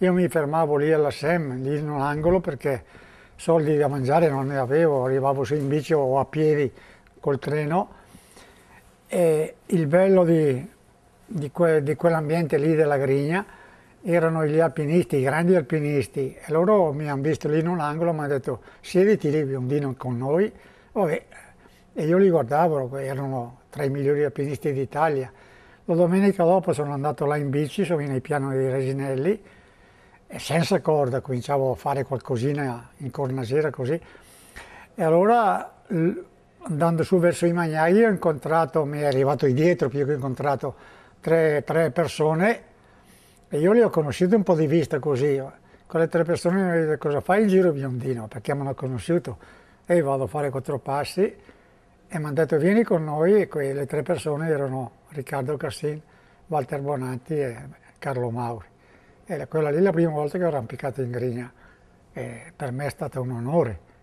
Io mi fermavo lì alla SEM, lì in un angolo, perché soldi da mangiare non ne avevo, arrivavo su in bici o a piedi col treno. E il bello di, di, que, di quell'ambiente lì della Grigna erano gli alpinisti, i grandi alpinisti, e loro mi hanno visto lì in un angolo e mi hanno detto siediti lì biondino con noi, Vabbè, e io li guardavo, erano tra i migliori alpinisti d'Italia. La domenica dopo sono andato là in bici, sono venuto ai piano dei Resinelli, e senza corda cominciavo a fare qualcosina in cornasera così. E allora andando su verso i magnai ho incontrato, mi è arrivato indietro più che ho incontrato tre, tre persone e io le ho conosciute un po' di vista così. Quelle tre persone mi hanno detto cosa fai in giro biondino perché mi hanno conosciuto e io vado a fare quattro passi e mi hanno detto vieni con noi e quelle tre persone erano Riccardo Cassin, Walter Bonatti e Carlo Mauri. E quella lì è la prima volta che ho arrampicato in griglia. E per me è stato un onore.